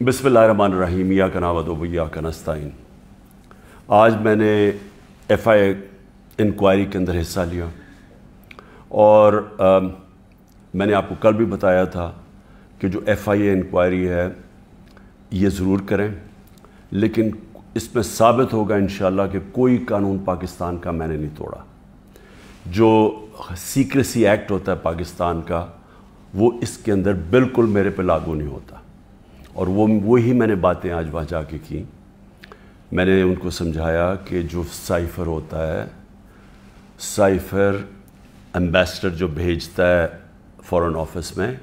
बसमान रहीम या का कनस्ताइन आज मैंने एफ़ आई इंक्वायरी के अंदर हिस्सा लिया और आ, मैंने आपको कल भी बताया था कि जो एफ़ आई इंक्वायरी है ये ज़रूर करें लेकिन इसमें साबित होगा इन कि कोई कानून पाकिस्तान का मैंने नहीं तोड़ा जो सीक्रेसी एक्ट होता है पाकिस्तान का वो इसके अंदर बिल्कुल मेरे पे लागू नहीं होता और वो वही मैंने बातें आज वहाँ जाके की मैंने उनको समझाया कि जो साइफ़र होता है साइफ़र एम्बेसडर जो भेजता है फॉरेन ऑफिस में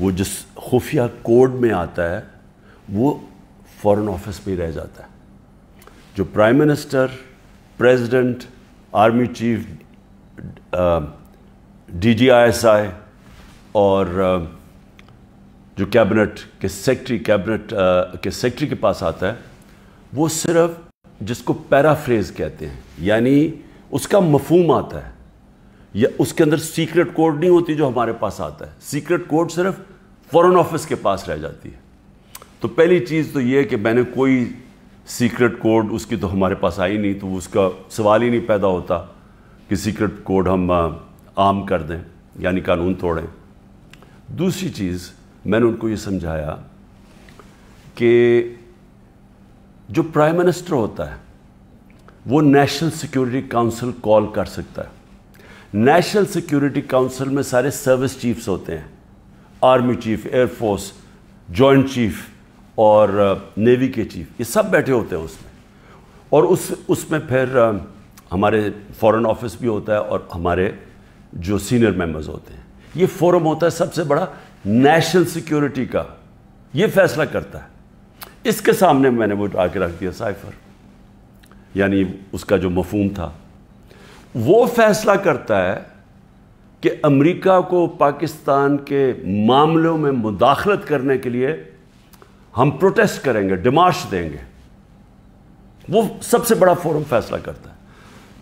वो जिस खुफिया कोड में आता है वो फॉरेन ऑफिस में ही रह जाता है जो prime minister president army chief DG ISI और जो कैबिनेट के सेक्रेटरी कैबिनेट के सेक्रेटरी के पास आता है वो सिर्फ जिसको पैराफ्रेज कहते हैं यानी उसका मफहम आता है या उसके अंदर सीक्रेट कोड नहीं होती जो हमारे पास आता है सीक्रेट कोड सिर्फ फॉरेन ऑफिस के पास रह जाती है तो पहली चीज़ तो ये कि मैंने कोई सीक्रेट कोड उसकी तो हमारे पास आई नहीं तो उसका सवाल ही नहीं पैदा होता कि सीक्रेट कोड हम आम कर दें यानी कानून तोड़ें दूसरी चीज़ मैंने उनको ये समझाया कि जो प्राइम मिनिस्टर होता है वो नेशनल सिक्योरिटी काउंसिल कॉल कर सकता है नेशनल सिक्योरिटी काउंसिल में सारे सर्विस चीफ्स होते हैं army chief air force joint chief और नेवी के चीफ ये सब बैठे होते हैं उसमें और उस उसमें फिर हमारे फॉरेन ऑफिस भी होता है और हमारे जो सीनियर मेंबर्स होते हैं ये फोरम होता है सबसे बड़ा नेशनल सिक्योरिटी का ये फैसला करता है इसके सामने मैंने वो आके रख दिया साइफर यानी उसका जो मफहम था वो फैसला करता है कि अमेरिका को पाकिस्तान के मामलों में मुदाखलत करने के लिए हम प्रोटेस्ट करेंगे डिमार्श देंगे वो सबसे बड़ा फोरम फैसला करता है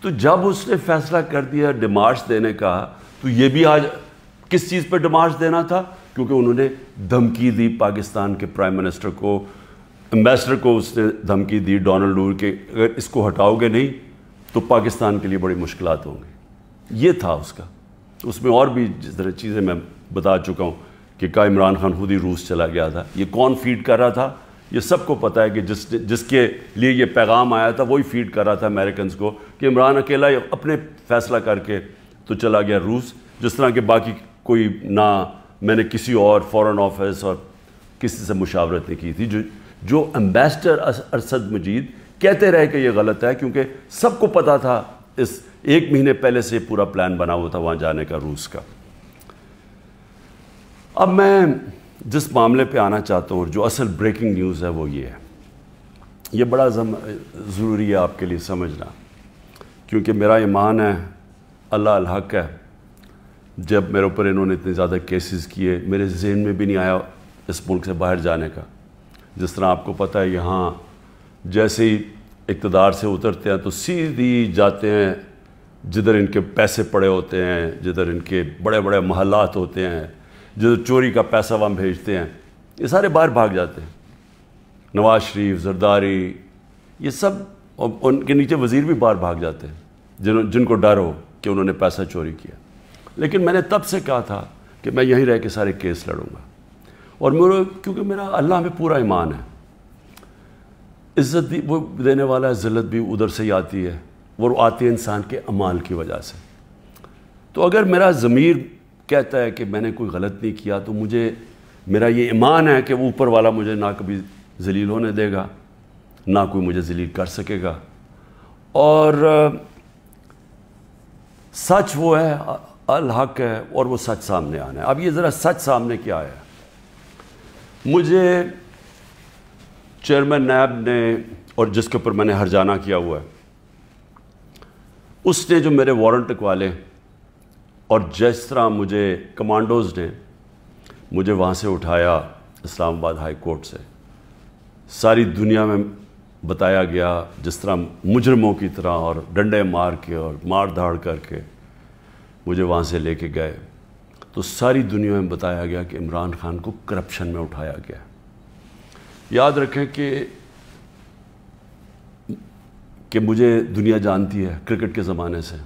तो जब उसने फैसला कर दिया डिमार्श देने का तो ये भी आज किस चीज़ पर डिमार्श देना था क्योंकि उन्होंने धमकी दी पाकिस्तान के प्राइम मिनिस्टर को एम्बेसडर को उसने धमकी दी डोनाल्ड डूर के अगर इसको हटाओगे नहीं तो पाकिस्तान के लिए बड़ी मुश्किल होंगी ये था उसका उसमें और भी जिस तरह चीज़ें मैं बता चुका हूँ कि का इमरान खान खुद ही रूस चला गया था ये कौन फीड कर रहा था ये सबको पता है कि जिस जिसके लिए ये पैगाम आया था वही फीड कर रहा था अमेरिकन को कि इमरान अकेला अपने फैसला करके तो चला गया रूस जिस तरह के बाकी कोई ना मैंने किसी और फॉरेन ऑफिस और किसी से मुशावरतें की थी जो जो एम्बेसडर अरसद मजीद कहते रहे कि यह गलत है क्योंकि सबको पता था इस एक महीने पहले से पूरा प्लान बना हुआ था वहाँ जाने का रूस का अब मैं जिस मामले पे आना चाहता हूँ और जो असल ब्रेकिंग न्यूज़ है वो ये है ये बड़ा ज़रूरी है आपके लिए समझना क्योंकि मेरा ईमान है अल्लाह हक है जब मेरे ऊपर इन्होंने इतने ज़्यादा केसेस किए मेरे जहन में भी नहीं आया इस मुल्क से बाहर जाने का जिस तरह आपको पता है यहाँ जैसे ही इकतदार से उतरते हैं तो सीधी जाते हैं जिधर इनके पैसे पड़े होते हैं जिधर इनके बड़े बड़े महलात होते हैं जिधर चोरी का पैसा वहाँ भेजते हैं ये सारे बाहर भाग जाते हैं नवाज शरीफ जरदारी ये सब उनके नीचे वज़ीर भी बाहर भाग जाते हैं जिन जिनको डर हो कि उन्होंने पैसा चोरी किया लेकिन मैंने तब से कहा था कि मैं यहीं रह के सारे केस लड़ूंगा और मेरे क्योंकि मेरा अल्लाह में पूरा ईमान है इज़्ज़त भी वो देने वाला है जिल्लत भी उधर से ही आती है वो आती है इंसान के अमाल की वजह से तो अगर मेरा ज़मीर कहता है कि मैंने कोई गलत नहीं किया तो मुझे मेरा ये ईमान है कि ऊपर वाला मुझे ना कभी जलील होने देगा ना कोई मुझे जलील कर सकेगा और सच वो है अल हक है और वो सच सामने आना है अब ये ज़रा सच सामने क्या आया मुझे चेयरमैन नैब ने और जिसके ऊपर मैंने हरजाना किया हुआ है उसने जो मेरे वारंट वाले और जिस तरह मुझे कमांडोज़ ने मुझे वहाँ से उठाया इस्लामाबाद हाई कोर्ट से सारी दुनिया में बताया गया जिस तरह मुजरमों की तरह और डंडे मार के और मार धाड़ करके मुझे वहाँ से लेके गए तो सारी दुनिया में बताया गया कि इमरान खान को करप्शन में उठाया गया याद रखें कि कि मुझे दुनिया जानती है क्रिकेट के ज़माने से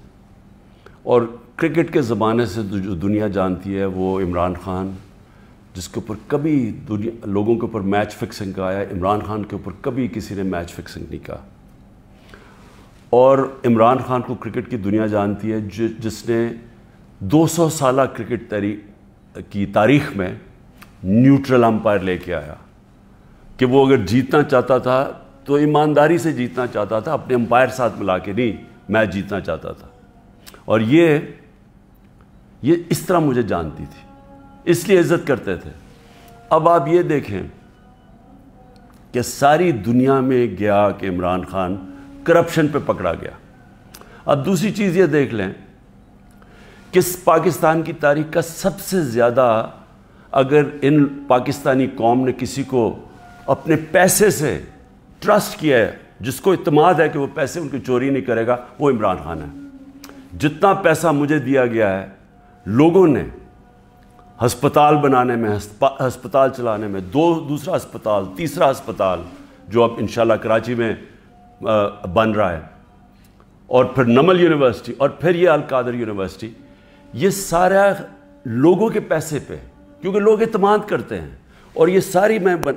और क्रिकेट के ज़माने से तो जो दुनिया जानती है वो इमरान खान जिसके ऊपर कभी दुनिया लोगों के ऊपर मैच फिक्सिंग का आया इमरान खान के ऊपर कभी किसी ने मैच फिक्सिंग नहीं कहा और इमरान खान को क्रिकेट की दुनिया जानती है जिसने 200 साल क्रिकेट तारी की तारीख में न्यूट्रल अंपायर लेके आया कि वो अगर जीतना चाहता था तो ईमानदारी से जीतना चाहता था अपने अंपायर साथ मिला के नहीं मैच जीतना चाहता था और ये ये इस तरह मुझे जानती थी इसलिए इज्जत करते थे अब आप ये देखें कि सारी दुनिया में गया कि इमरान खान करप्शन पे पकड़ा गया अब दूसरी चीज़ ये देख लें किस पाकिस्तान की तारीख का सबसे ज़्यादा अगर इन पाकिस्तानी कौम ने किसी को अपने पैसे से ट्रस्ट किया है जिसको इतमाद है कि वो पैसे उनकी चोरी नहीं करेगा वो इमरान खान है जितना पैसा मुझे दिया गया है लोगों ने हस्पताल बनाने में हस्पताल चलाने में दो दूसरा अस्पताल तीसरा अस्पताल जो अब इन कराची में बन रहा है और फिर नमल यूनिवर्सिटी और फिर ये अलकादर यूनिवर्सिटी ये सारा लोगों के पैसे पे क्योंकि लोग अतमाद करते हैं और ये सारी मैं बन,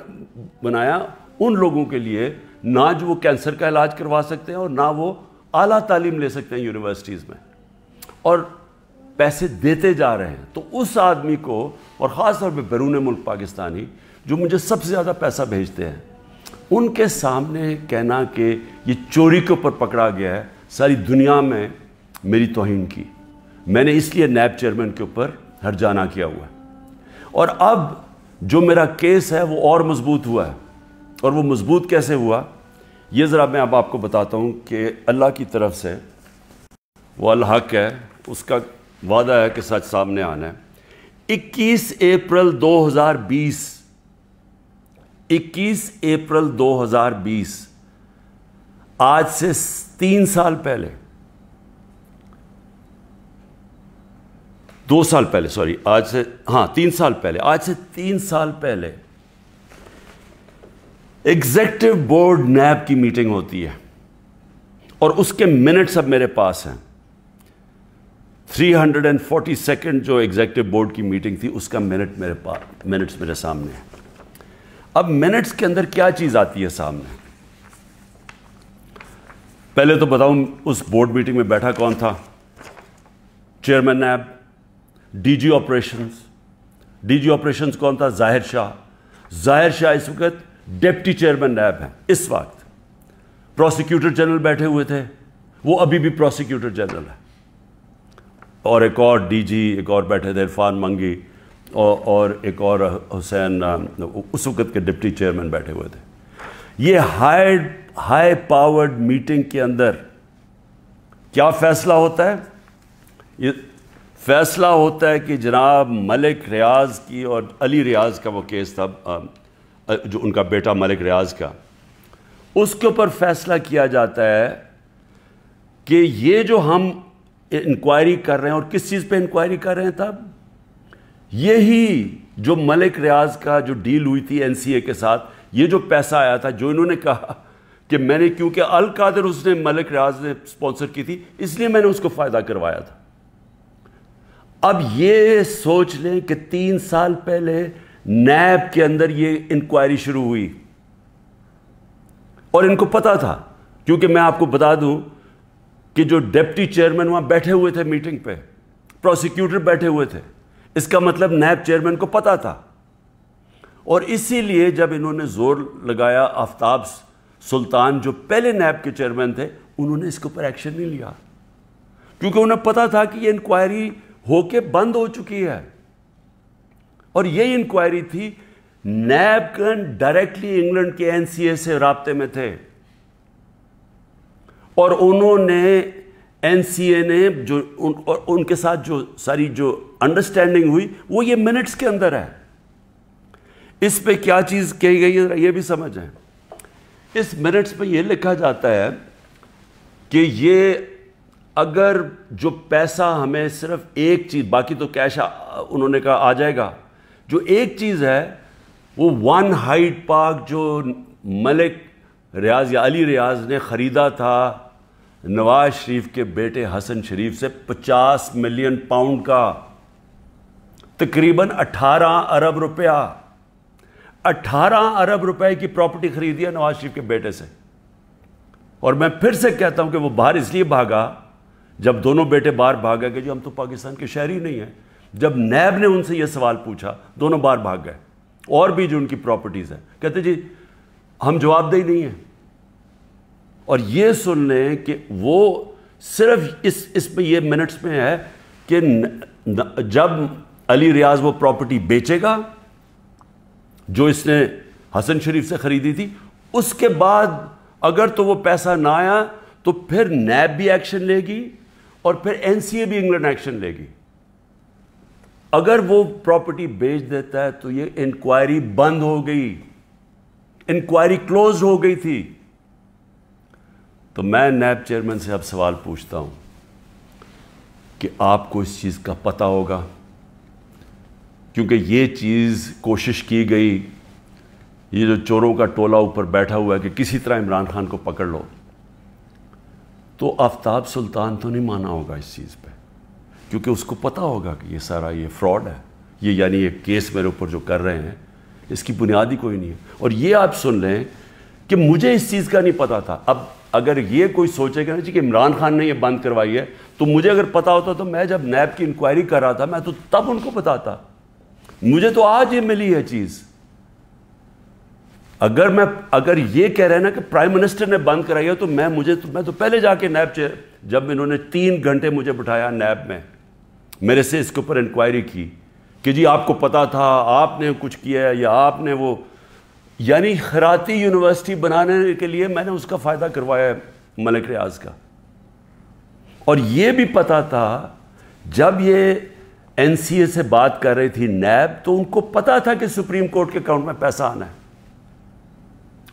बनाया उन लोगों के लिए ना जो वो कैंसर का इलाज करवा सकते हैं और ना वो आला तालीम ले सकते हैं यूनिवर्सिटीज़ में और पैसे देते जा रहे हैं तो उस आदमी को और ख़ास तौर पर बैरून मुल्क पाकिस्तानी जो मुझे सबसे ज़्यादा पैसा भेजते हैं उनके सामने कहना कि ये चोरी के ऊपर पकड़ा गया है सारी दुनिया में मेरी तोहन की मैंने इसलिए नैब चेयरमैन के ऊपर हरजाना किया हुआ है और अब जो मेरा केस है वो और मजबूत हुआ है और वो मजबूत कैसे हुआ ये ज़रा मैं अब आपको बताता हूँ कि अल्लाह की तरफ से वो अलहक है उसका वादा है कि सच सामने आना है 21 अप्रैल 2020 21 अप्रैल 2020 आज से तीन साल पहले दो साल पहले सॉरी आज से हाँ तीन साल पहले आज से तीन साल पहले एग्जेक्टिव बोर्ड नैब की मीटिंग होती है और उसके मिनट सब मेरे पास हैं फोर्टी सेकंड जो एग्जेक्टिव बोर्ड की मीटिंग थी उसका मिनट मेरे पास मिनट्स मेरे सामने है अब मिनट्स के अंदर क्या चीज़ आती है सामने पहले तो बताऊं उस बोर्ड मीटिंग में बैठा कौन था chairman NAB DG operations DG operations कौन था जाहिर शाह जाहिर शाह इस वक्त डेप्टी चेयरमैन नैब हैं इस वक्त प्रोसिक्यूटर जनरल बैठे हुए थे वो अभी भी प्रोसिक्यूटर जनरल है और एक और डीजी एक और बैठे थे इरफान मंगी और, और एक और हुसैन उस वक्त के डिप्टी चेयरमैन बैठे हुए थे ये हाई हाई पावर्ड मीटिंग के अंदर क्या फैसला होता है ये फैसला होता है कि जनाब मलिक रियाज की और अली रियाज का वो केस था जो उनका बेटा मलिक रियाज का उसके ऊपर फैसला किया जाता है कि ये जो हम इंक्वायरी कर रहे हैं और किस चीज़ पे इंक्वायरी कर रहे हैं तब यही जो मलिक रियाज का जो डील हुई थी एनसीए के साथ ये जो पैसा आया था जो इन्होंने कहा कि मैंने क्योंकि अल कादर उसने मलिक रियाज ने स्पॉन्सर की थी इसलिए मैंने उसको फ़ायदा करवाया था अब ये सोच लें कि तीन साल पहले नैब के अंदर ये इंक्वायरी शुरू हुई और इनको पता था क्योंकि मैं आपको बता दूं कि जो डेप्टी चेयरमैन वहां बैठे हुए थे मीटिंग पे प्रोसिक्यूटर बैठे हुए थे इसका मतलब नैब चेयरमैन को पता था और इसीलिए जब इन्होंने जोर लगाया आफ्ताब सुल्तान जो पहले नैब के चेयरमैन थे उन्होंने इसके ऊपर एक्शन नहीं लिया क्योंकि उन्हें पता था कि ये इंक्वायरी होके बंद हो चुकी है और ये इंक्वायरी थी नैबगन डायरेक्टली इंग्लैंड के एनसीए से रबते में थे और उन्होंने एनसीए ने जो उन, और उनके साथ जो सारी जो अंडरस्टैंडिंग हुई वो ये मिनट्स के अंदर है इस पे क्या चीज़ कही गई है ये भी समझ है इस मिनट्स में ये लिखा जाता है कि ये अगर जो पैसा हमें सिर्फ एक चीज़ बाकी तो कैश उन्होंने कहा आ जाएगा जो एक चीज़ है वो वन हाइट पार्क जो मलिक रियाज या अली रियाज ने ख़रीदा था नवाज शरीफ के बेटे हसन शरीफ से 50 मिलियन पाउंड का तकरीबन 18 अरब रुपया 18 अरब रुपए की प्रॉपर्टी खरीदी है नवाज शरीफ के बेटे से और मैं फिर से कहता हूं कि वो बाहर इसलिए भागा जब दोनों बेटे बाहर भाग गए जी हम तो पाकिस्तान के शहरी नहीं हैं जब नैब ने उनसे यह सवाल पूछा दोनों बाहर भाग गए और भी जो उनकी प्रॉपर्टीज़ हैं कहते जी हम जवाबदेही नहीं हैं और ये सुन लें कि वो सिर्फ इस इसमें ये मिनट्स में है कि न, न, जब अली रियाज वो प्रॉपर्टी बेचेगा जो इसने हसन शरीफ से ख़रीदी थी उसके बाद अगर तो वो पैसा ना आया तो फिर नैब भी एक्शन लेगी और फिर एनसीए भी इंग्लैंड एक्शन लेगी अगर वो प्रॉपर्टी बेच देता है तो ये इंक्वायरी बंद हो गई इंक्वायरी क्लोज हो गई थी तो मैं नैब चेयरमैन से अब सवाल पूछता हूं कि आपको इस चीज़ का पता होगा क्योंकि ये चीज़ कोशिश की गई ये जो चोरों का टोला ऊपर बैठा हुआ है कि किसी तरह इमरान खान को पकड़ लो तो आफ्ताब सुल्तान तो नहीं माना होगा इस चीज़ पे क्योंकि उसको पता होगा कि ये सारा ये फ्रॉड है ये यानी ये केस मेरे ऊपर जो कर रहे हैं इसकी बुनियादी कोई नहीं है और ये आप सुन रहे हैं कि मुझे इस चीज़ का नहीं पता था अब अगर ये कोई सोचेगा ना जी कि इमरान खान ने ये बंद करवाई है तो मुझे अगर पता होता तो मैं जब नैब की इंक्वायरी कर रहा था मैं तो तब उनको बताता मुझे तो आज ये मिली है चीज़ अगर मैं अगर ये कह रहे हैं ना कि प्राइम मिनिस्टर ने बंद कराई है तो मैं मुझे तो मैं तो पहले जाके नैब जब इन्होंने तीन घंटे मुझे बिठाया नैब में मेरे से इसके ऊपर इंक्वायरी की कि जी आपको पता था आपने कुछ किया है या आपने वो यानी खराती यूनिवर्सिटी बनाने के लिए मैंने उसका फ़ायदा करवाया मलिक रियाज का और ये भी पता था जब ये एन से बात कर रही थी नैब तो उनको पता था कि सुप्रीम कोर्ट के अकाउंट में पैसा आना है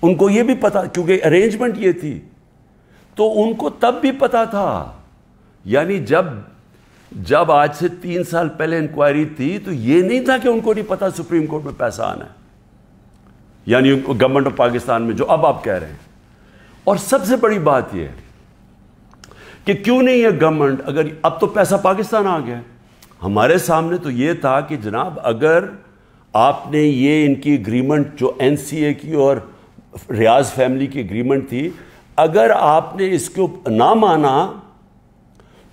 उनको ये भी पता क्योंकि अरेंजमेंट ये थी तो उनको तब भी पता था यानी जब जब आज से तीन साल पहले इंक्वायरी थी तो ये नहीं था कि उनको नहीं पता सुप्रीम कोर्ट में पैसा आना है यानी गवर्नमेंट ऑफ पाकिस्तान में जो अब आप कह रहे हैं और सबसे बड़ी बात यह कि क्यों नहीं है गवर्नमेंट अगर अब तो पैसा पाकिस्तान आ गया हमारे सामने तो यह था कि जनाब अगर आपने ये इनकी एग्रीमेंट जो एनसीए की और रियाज फैमिली की एग्रीमेंट थी अगर आपने इसको ना माना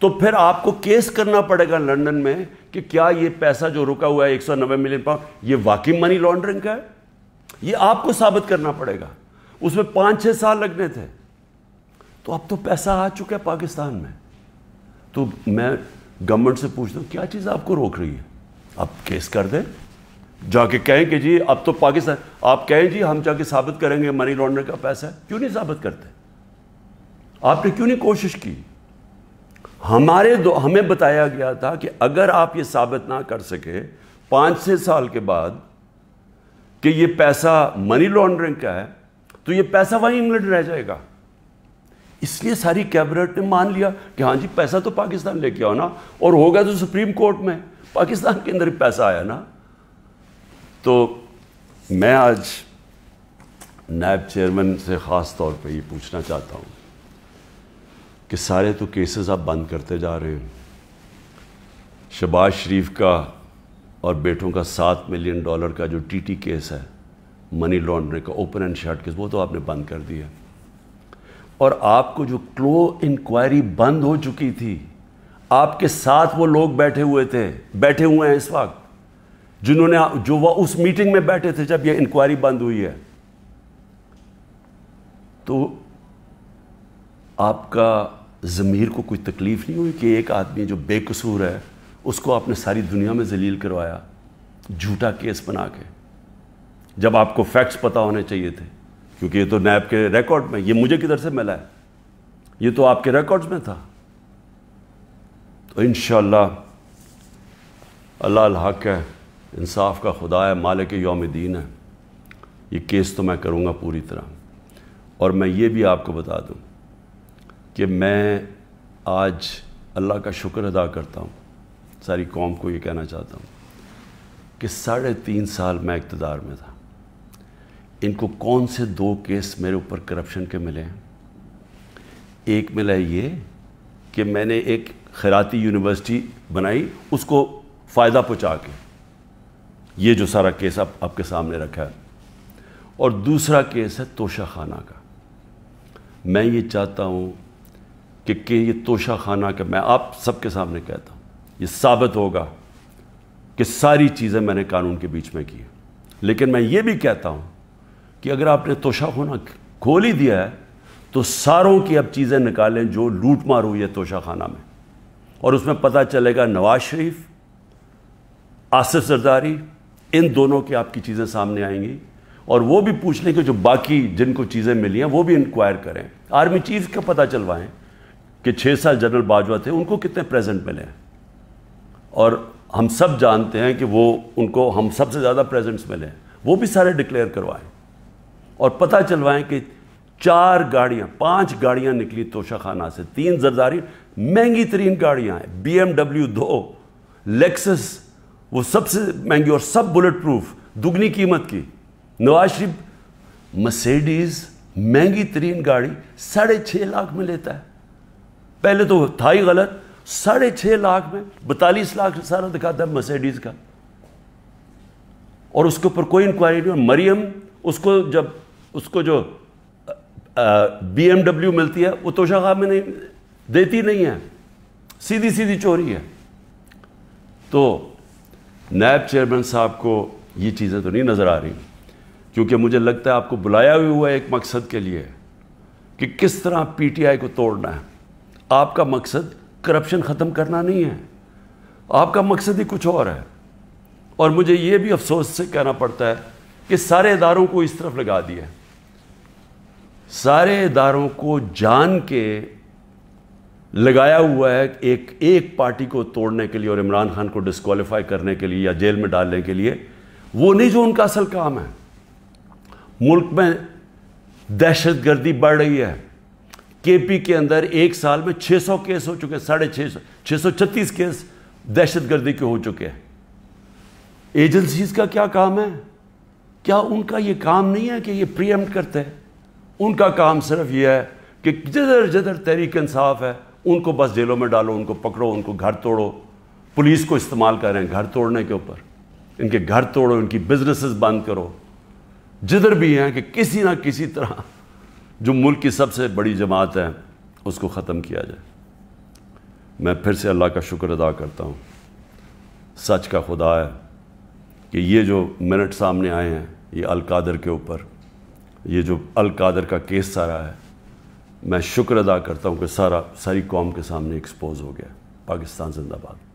तो फिर आपको केस करना पड़ेगा लंदन में कि क्या ये पैसा जो रुका हुआ है एक सौ नब्बे मिलियन पाउंड ये वाकई मनी लॉन्ड्रिंग का है ये आपको साबित करना पड़ेगा उसमें पांच छह साल लगने थे तो अब तो पैसा आ चुका है पाकिस्तान में तो मैं गवर्नमेंट से पूछता हूं क्या चीज़ आपको रोक रही है आप केस कर दें जाके कहें कि जी अब तो पाकिस्तान आप कहें जी हम जाके साबित करेंगे मनी लॉन्ड्रिंग का पैसा है क्यों नहीं साबित करते आपने क्यों नहीं कोशिश की हमारे दो हमें बताया गया था कि अगर आप ये साबित ना कर सके पांच छह साल के बाद कि ये पैसा मनी लॉन्ड्रिंग का है तो ये पैसा वहीं इंग्लैंड रह जाएगा इसलिए सारी कैबिनेट ने मान लिया कि हाँ जी पैसा तो पाकिस्तान लेके आओ ना और होगा तो सुप्रीम कोर्ट में पाकिस्तान के अंदर पैसा आया ना तो मैं आज नायब चेयरमैन से ख़ास तौर पे ये पूछना चाहता हूँ कि सारे तो केसेस आप बंद करते जा रहे हैं शबाज शरीफ का और बेटों का सात मिलियन डॉलर का जो टीटी केस है मनी लॉन्ड्रिंग का ओपन एंड शर्ट केस वो तो आपने बंद कर दिया और आपको जो क्लो इंक्वायरी बंद हो चुकी थी आपके साथ वो लोग बैठे हुए थे बैठे हुए हैं इस वक्त जिन्होंने जो वह उस मीटिंग में बैठे थे जब यह इंक्वायरी बंद हुई है तो आपका ज़मीर को कोई तकलीफ़ नहीं हुई कि एक आदमी जो बेकसूर है उसको आपने सारी दुनिया में जलील करवाया झूठा केस बना के जब आपको फैक्ट्स पता होने चाहिए थे क्योंकि ये तो नैब के रिकॉर्ड में ये मुझे किधर से मिला है ये तो आपके रिकॉर्ड्स में था तो इन अल्लाह हक है इंसाफ का खुदा है मालिक योम दीन है ये केस तो मैं करूँगा पूरी तरह और मैं ये भी आपको बता दूँ कि मैं आज अल्लाह का शुक्र अदा करता हूँ सारी कौम को ये कहना चाहता हूँ कि साढ़े तीन साल मैं इकतदार में था इनको कौन से दो केस मेरे ऊपर करप्शन के मिले हैं एक मिला ये कि मैंने एक खैराती यूनिवर्सिटी बनाई उसको फ़ायदा पहुँचा के ये जो सारा केस आप आपके सामने रखा है और दूसरा केस है तोशा खाना का मैं ये चाहता हूँ कि, कि ये तोशा खाना का मैं आप सबके सामने कहता हूँ ये साबित होगा कि सारी चीज़ें मैंने कानून के बीच में की लेकिन मैं ये भी कहता हूँ कि अगर आपने तोशा खाना खोल ही दिया है तो सारों की अब चीज़ें निकालें जो लूट मार हुई है तोशा खाना में और उसमें पता चलेगा नवाज शरीफ आसिफ जरदारी इन दोनों की आपकी चीज़ें सामने आएंगी और वो भी पूछ लें कि जो बाकी जिनको चीज़ें मिली हैं वो भी इंक्वायर करें आर्मी चीफ का पता चलवाएं कि छः साल जनरल बाजवा थे उनको कितने प्रेजेंट मिले और हम सब जानते हैं कि वो उनको हम सबसे ज़्यादा प्रेजेंट्स मिले वो भी सारे डिक्लेयर करवाएं और पता चलवाएं कि चार गाड़ियाँ पांच गाड़ियाँ निकली तोशाखाना से तीन जरदारी महंगी तरीन गाड़ियाँ हैं बी दो लेक्सस वो सबसे महंगी और सब बुलेट प्रूफ दुगनी कीमत की नवाज शरीफ मसेडीज महंगी तरीन गाड़ी साढ़े छः लाख में लेता है पहले तो था ही गलत साढ़े छः लाख में बतालीस लाख सारा दिखाता है मसेडीज का और उसके ऊपर कोई इंक्वायरी नहीं और मरियम उसको जब उसको जो बी एम डब्ल्यू मिलती है वो तोशाखा में नहीं देती नहीं है सीधी सीधी चोरी है तो नैब चेयरमैन साहब को ये चीज़ें तो नहीं नज़र आ रही क्योंकि मुझे लगता है आपको बुलाया भी हुआ है एक मकसद के लिए कि किस तरह पीटीआई को तोड़ना है आपका मकसद करप्शन ख़त्म करना नहीं है आपका मकसद ही कुछ और है और मुझे ये भी अफसोस से कहना पड़ता है कि सारे इदारों को इस तरफ लगा दिया सारे इदारों को जान के लगाया हुआ है एक एक पार्टी को तोड़ने के लिए और इमरान खान को डिस्कालीफाई करने के लिए या जेल में डालने के लिए वो नहीं जो उनका असल काम है मुल्क में दहशत गर्दी बढ़ रही है के पी के अंदर एक साल में 600 केस हो चुके हैं साढ़े छः सौ छः सौ छत्तीस केस दहशत गर्दी के हो चुके हैं एजेंसीज का क्या काम है क्या उनका ये काम नहीं है कि ये प्रियम्ट करते हैं उनका काम सिर्फ ये है कि जधर जधर तहरीक इंसाफ है उनको बस जेलों में डालो उनको पकड़ो उनको घर तोड़ो पुलिस को इस्तेमाल कर रहे हैं घर तोड़ने के ऊपर इनके घर तोड़ो इनकी बिजनेसेस बंद करो जिधर भी हैं कि किसी ना किसी तरह जो मुल्क की सबसे बड़ी जमात है उसको ख़त्म किया जाए मैं फिर से अल्लाह का शुक्र अदा करता हूँ सच का खुदा है कि ये जो मिनट सामने आए हैं ये अलकादर के ऊपर ये जो अलकादर का केस सारा है मैं शुक्र अदा करता हूँ कि सारा सारी कौम के सामने एक्सपोज हो गया पाकिस्तान जिंदाबाद